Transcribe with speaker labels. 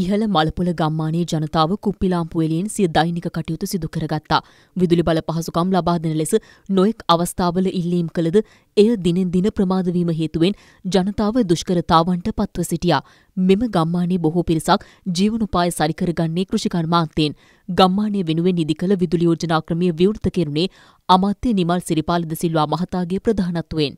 Speaker 1: ඉහළ මලපුල ගම්මානයේ ජනතාව කුප්පිලාම්පුවෙලියෙන් සිය දෛනික කටයුතු සිදු කරගත්තා. විදුලි බල පහසුකම් ලබා දෙන ලෙස නොයෙක් අවස්ථාවල ඉල්ලීම් කළද එය දිනෙන් දින ප්‍රමාදවීම හේතුවෙන් ජනතාව දුෂ්කරතාවන්ට පත්ව සිටියා. මෙම ගම්මානයේ බොහෝ පිරිසක් ජීවනෝපාය සරිකරගන්නේ කෘෂිකර්මාන්තයෙන්. ගම්මානය වෙනුවෙන් නිදි කළ විදුලි යෝජනා ක්‍රමය විවෘත කෙරුණේ අමාත්‍ය නිමල් සිරිපාලද සිල්වා මහතාගේ ප්‍රධානත්වයෙන්.